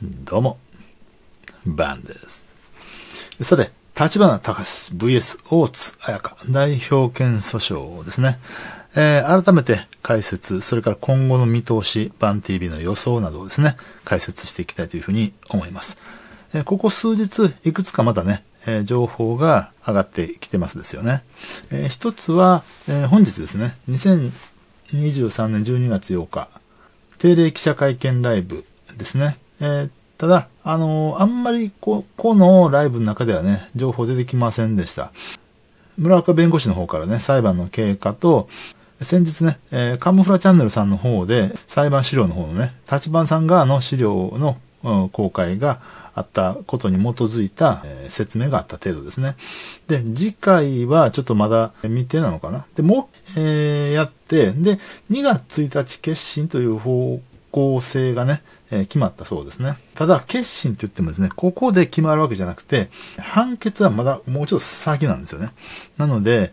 どうも、バンです。さて、立花隆 VS 大津彩香代表権訴訟ですね。えー、改めて解説、それから今後の見通し、バン TV の予想などをですね、解説していきたいというふうに思います。えー、ここ数日、いくつかまだね、えー、情報が上がってきてますですよね。えー、一つは、え本日ですね、2023年12月8日、定例記者会見ライブですね。えー、ただ、あのー、あんまりこ、このライブの中ではね、情報出てきませんでした。村岡弁護士の方からね、裁判の経過と、先日ね、えー、カムフラチャンネルさんの方で、裁判資料の方のね、立場さん側の資料の、うん、公開があったことに基づいた、えー、説明があった程度ですね。で、次回はちょっとまだ未定なのかな。で、もう、えー、やって、で、2月1日決心という方構性がね、えー、決まったそうですね。ただ、決心って言ってもですね、ここで決まるわけじゃなくて、判決はまだもうちょっと先なんですよね。なので、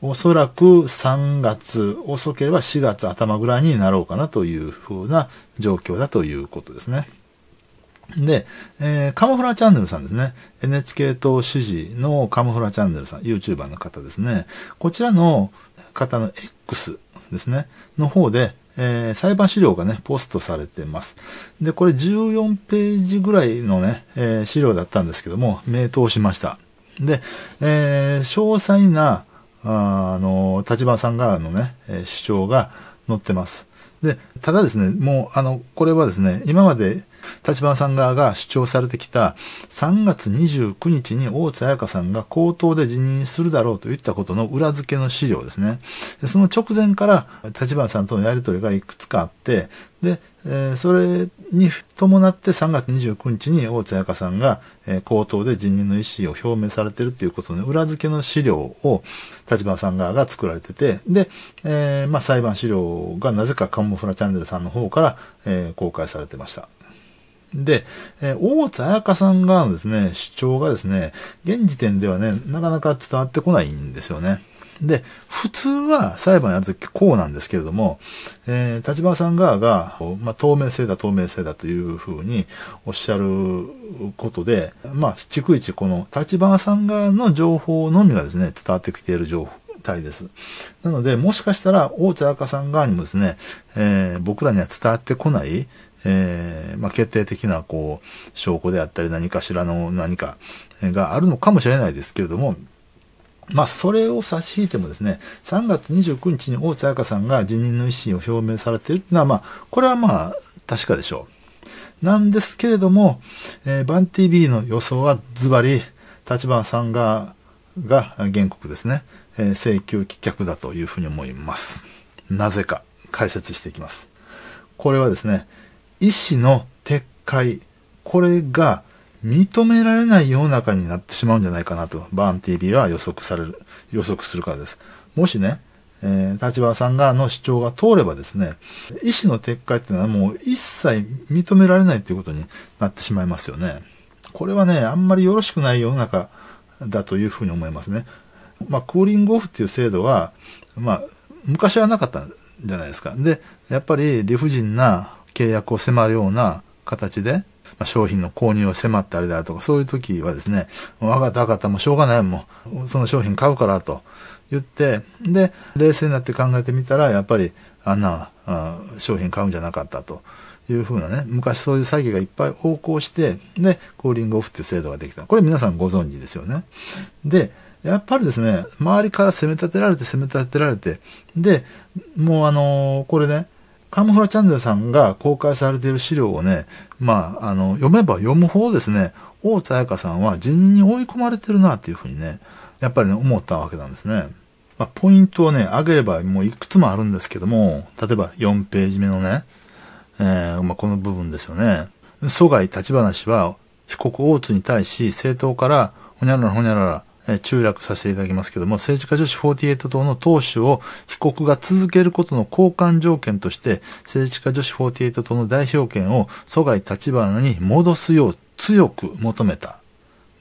おそらく3月、遅ければ4月頭ぐらいになろうかなという風な状況だということですね。で、えー、カモフラチャンネルさんですね。NHK 党支持のカモフラチャンネルさん、YouTuber の方ですね。こちらの方の X ですね、の方で、えー、裁判資料がね、ポストされてます。で、これ14ページぐらいのね、えー、資料だったんですけども、名答しました。で、えー、詳細な、あの、立場さん側のね、主張が載ってます。で、ただですね、もう、あの、これはですね、今まで立花さん側が主張されてきた3月29日に大津彩香さんが口頭で辞任するだろうといったことの裏付けの資料ですね。その直前から立花さんとのやりとりがいくつかあって、で、えそれに伴って3月29日に大津彩香さんが、え口頭で辞任の意思を表明されてるっていうことの裏付けの資料を立花さん側が作られてて、で、えー、まあ、裁判資料がなぜかカンモフラチャンネルさんの方から、えー、公開されてました。で、えー、大津彩香さんがですね、主張がですね、現時点ではね、なかなか伝わってこないんですよね。で、普通は裁判やるときこうなんですけれども、えー、立花さん側が、まあ、透明性だ、透明性だというふうにおっしゃることで、まあ、逐一この立花さん側の情報のみがですね、伝わってきている情報。です。なので、もしかしたら、大津赤さん側にもですね、えー、僕らには伝わってこない、えー、まあ、決定的な、こう、証拠であったり、何かしらの何かがあるのかもしれないですけれども、まあ、それを差し引いてもですね、3月29日に大津彩香さんが辞任の意思を表明されているのは、まあ、これはまあ、確かでしょう。なんですけれども、えー、バン TV の予想はズバリ、立場さんが、が原告ですね、えー、請求棄却だというふうに思います。なぜか解説していきます。これはですね、意思の撤回、これが認められない世の中になってしまうんじゃないかなと、バーン TV は予測される、予測するからです。もしね、えー、立場さんがの主張が通ればですね、意思の撤回っていうのはもう一切認められないっていうことになってしまいますよね。これはね、あんまりよろしくない世の中だというふうに思いますね。まあ、クーリングオフっていう制度は、まあ、昔はなかったんじゃないですか。で、やっぱり理不尽な契約を迫るような形で、まあ、商品の購入を迫ったりだとか、そういう時はですね、わかったわかった、もうしょうがないもう、その商品買うからと言って、で、冷静になって考えてみたら、やっぱり、あんなあ商品買うんじゃなかったと。いうふうなね、昔そういう詐欺がいっぱい横行して、で、コーリングオフっていう制度ができた。これ皆さんご存知ですよね。で、やっぱりですね、周りから攻め立てられて、攻め立てられて、で、もうあのー、これね、カムフラチャンネルさんが公開されている資料をね、まあ、あの、読めば読む方ですね、大津彩香さんは辞任に追い込まれてるなっていうふうにね、やっぱりね、思ったわけなんですね。まあ、ポイントをね、上げればもういくつもあるんですけども、例えば4ページ目のね、えー、まあ、この部分ですよね。疎外立ち話は、被告大津に対し、政党から、ほにゃららほにゃらら、え中略させていただきますけども、政治家女子48党の党首を被告が続けることの交換条件として、政治家女子48党の代表権を阻害立花に戻すよう強く求めた。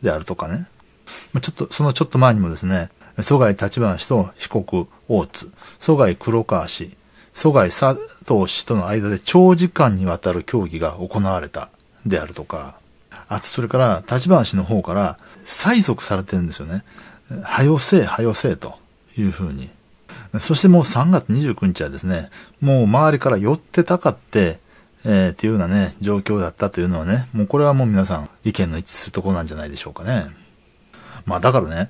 であるとかね。ちょっと、そのちょっと前にもですね、阻害立花氏と被告大津、阻害黒川氏、阻外佐藤氏との間で長時間にわたる協議が行われた。であるとか。あと、それから、立花氏の方から、催促されてるんですよね。はよせえ、はよせえというふうに。そしてもう3月29日はですね、もう周りから寄ってたかって、えー、っていうようなね、状況だったというのはね、もうこれはもう皆さん意見の一致するところなんじゃないでしょうかね。まあだからね、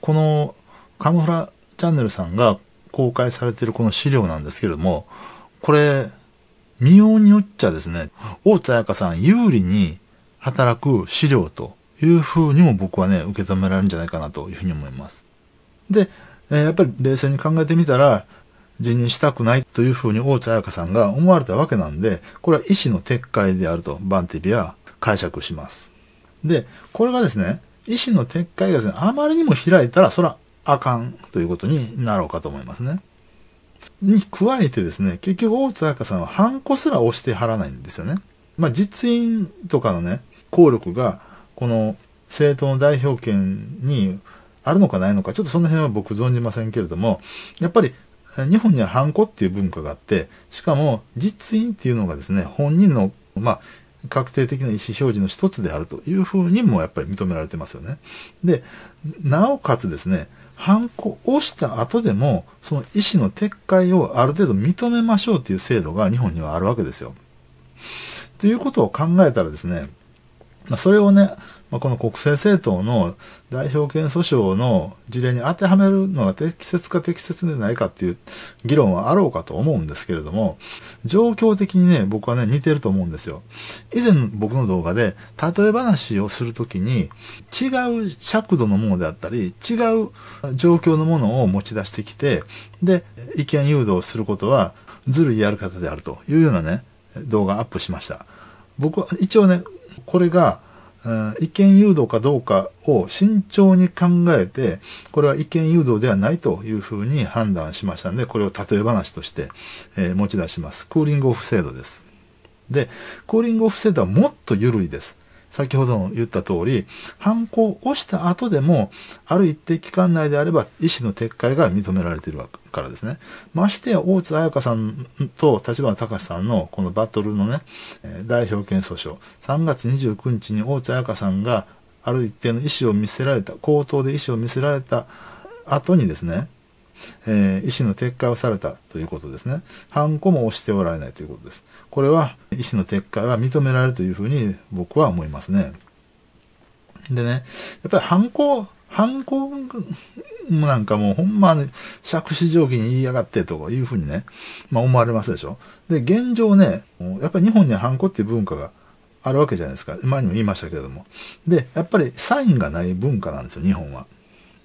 このカムフラチャンネルさんが公開されているこの資料なんですけれども、これ、見ようによっちゃですね、大津彩香さん有利に働く資料というふうにも僕はね、受け止められるんじゃないかなというふうに思います。で、えやっぱり冷静に考えてみたら、辞任したくないというふうに大津彩香さんが思われたわけなんで、これは意思の撤回であると、バンテビは解釈します。で、これがですね、意思の撤回がですね、あまりにも開いたら、そらあかんということになろうかと思いますね。に加えてですね、結局大津彩香さんはハンコすら押してはらないんですよね。まあ実印とかのね、効力がこの政党の代表権にあるのかないのか、ちょっとその辺は僕存じませんけれども、やっぱり日本にはハンコっていう文化があって、しかも実印っていうのがですね、本人の、まあ、確定的な意思表示の一つであるというふうにもやっぱり認められてますよね。で、なおかつですね、ハンコを押した後でも、その意思の撤回をある程度認めましょうという制度が日本にはあるわけですよ。ということを考えたらですね、まあ、それをね、まあ、この国政政党の代表権訴訟の事例に当てはめるのが適切か適切でないかっていう議論はあろうかと思うんですけれども、状況的にね、僕はね、似てると思うんですよ。以前僕の動画で、例え話をするときに、違う尺度のものであったり、違う状況のものを持ち出してきて、で、意見誘導することは、ずるいやり方であるというようなね、動画アップしました。僕は一応ね、これが意見誘導かどうかを慎重に考えて、これは意見誘導ではないというふうに判断しましたので、これを例え話として、え持ち出します。クーリングオフ制度です。で、クーリングオフ制度はもっと緩いです。先ほども言った通り、犯行をした後でも、ある一定期間内であれば、医師の撤回が認められているわけからですね。ましてや、大津彩香さんと立花隆さんのこのバトルのね、代表権訴訟、3月29日に大津彩香さんが、ある一定の意思を見せられた、口頭で意思を見せられた後にですね、えー、意思の撤回をされたということですね。ハンコも押しておられないということです。これは、意思の撤回は認められるというふうに僕は思いますね。でね、やっぱりハンコ、ハンコなんかもうほんま、ね、尺子定規に言いやがってとかいうふうにね、まあ思われますでしょ。で、現状ね、やっぱり日本にはハンコっていう文化があるわけじゃないですか。前にも言いましたけれども。で、やっぱりサインがない文化なんですよ、日本は。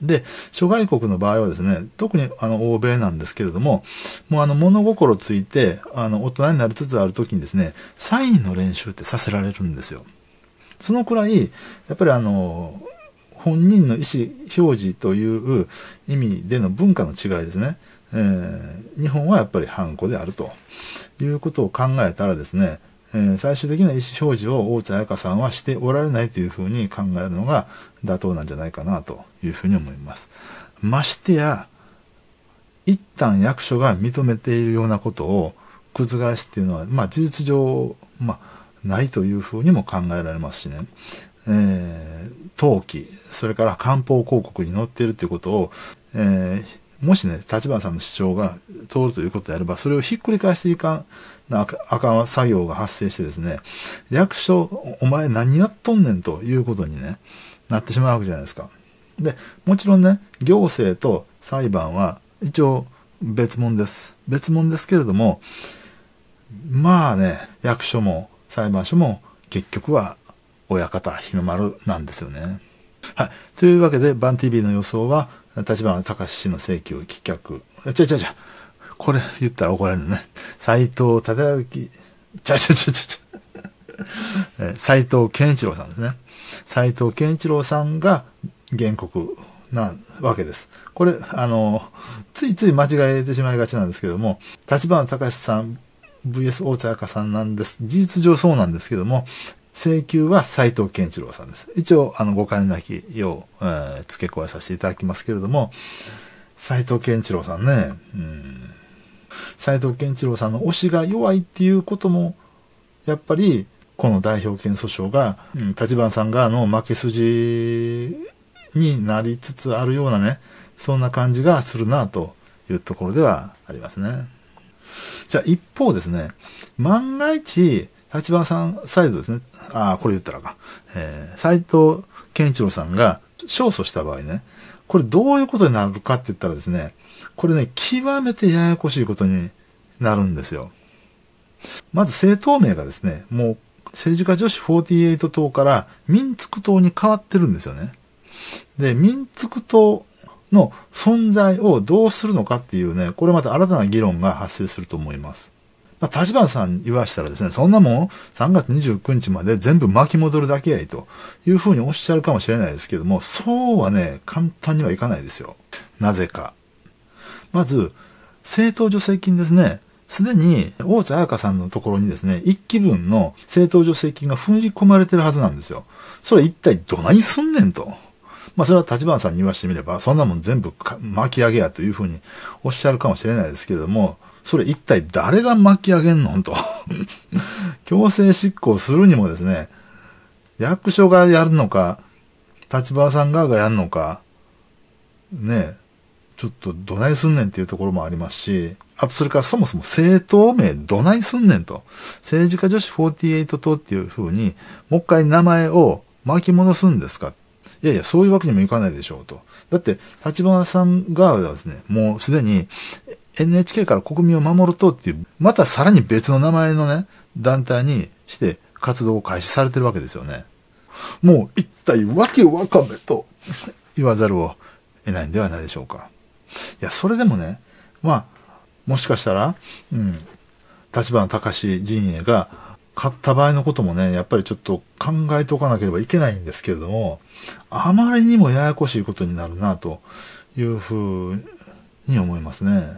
で、諸外国の場合はですね、特にあの欧米なんですけれども、もうあの物心ついて、あの大人になりつつある時にですね、サインの練習ってさせられるんですよ。そのくらい、やっぱりあの、本人の意思表示という意味での文化の違いですね。えー、日本はやっぱりハンコであるということを考えたらですね、え最終的な意思表示を大津彩香さんはしておられないというふうに考えるのが妥当なんじゃないかなというふうに思います。ましてや、一旦役所が認めているようなことを覆すっていうのは、まあ、事実上、まあ、ないというふうにも考えられますしね。えー、登記、それから官報広告に載っているということを、えーもしね、立花さんの主張が通るということであれば、それをひっくり返していかんなあかん作業が発生してですね、役所、お前何やっとんねんということにね、なってしまうわけじゃないですか。で、もちろんね、行政と裁判は一応別問です。別問ですけれども、まあね、役所も裁判所も結局は親方日の丸なんですよね。はい。というわけで、バン TV の予想は、立花隆氏の請求棄却。ちゃちゃちゃ、これ言ったら怒られるね。斎藤忠之、ちゃちゃちゃちゃ。斎藤健一郎さんですね。斎藤健一郎さんが原告なわけです。これ、あの、ついつい間違えてしまいがちなんですけども、立花隆さん VS 大津彩香さんなんです。事実上そうなんですけども、請求は斎藤健一郎さんです。一応、あの、誤解なきよう、えー、付け加えさせていただきますけれども、斎藤健一郎さんね、うん、斎藤健一郎さんの推しが弱いっていうことも、やっぱり、この代表権訴訟が、うん、立場さん側の負け筋になりつつあるようなね、そんな感じがするなというところではありますね。じゃあ一方ですね、万が一、立番さんサイドですね。ああ、これ言ったらか。えー、斎藤健一郎さんが勝訴した場合ね、これどういうことになるかって言ったらですね、これね、極めてややこしいことになるんですよ。まず政党名がですね、もう政治家女子48党から民族党に変わってるんですよね。で、民族党の存在をどうするのかっていうね、これまた新たな議論が発生すると思います。まあ、立花さん言わしたらですね、そんなもん3月29日まで全部巻き戻るだけやいというふうにおっしゃるかもしれないですけども、そうはね、簡単にはいかないですよ。なぜか。まず、政党助成金ですね。すでに、大津彩香さんのところにですね、一期分の政党助成金が封じ込まれてるはずなんですよ。それは一体どないすんねんと。まあ、それは立花さんに言わしてみれば、そんなもん全部巻き上げやというふうにおっしゃるかもしれないですけれども、それ一体誰が巻き上げんのと 強制執行するにもですね、役所がやるのか、立場さん側がやるのか、ねちょっとどないすんねんっていうところもありますし、あとそれからそもそも政党名どないすんねんと、政治家女子48党っていう風に、もう一回名前を巻き戻すんですかいやいや、そういうわけにもいかないでしょうと。だって、立花さん側はですね、もうすでに、NHK から国民を守る党っていう、またさらに別の名前のね、団体にして活動を開始されてるわけですよね。もう一体わけわかめと言わざるを得ないんではないでしょうか。いや、それでもね、まあ、もしかしたら、うん、立花隆陣営が勝った場合のこともね、やっぱりちょっと考えておかなければいけないんですけれども、あまりにもややこしいことになるなというふうに思いますね。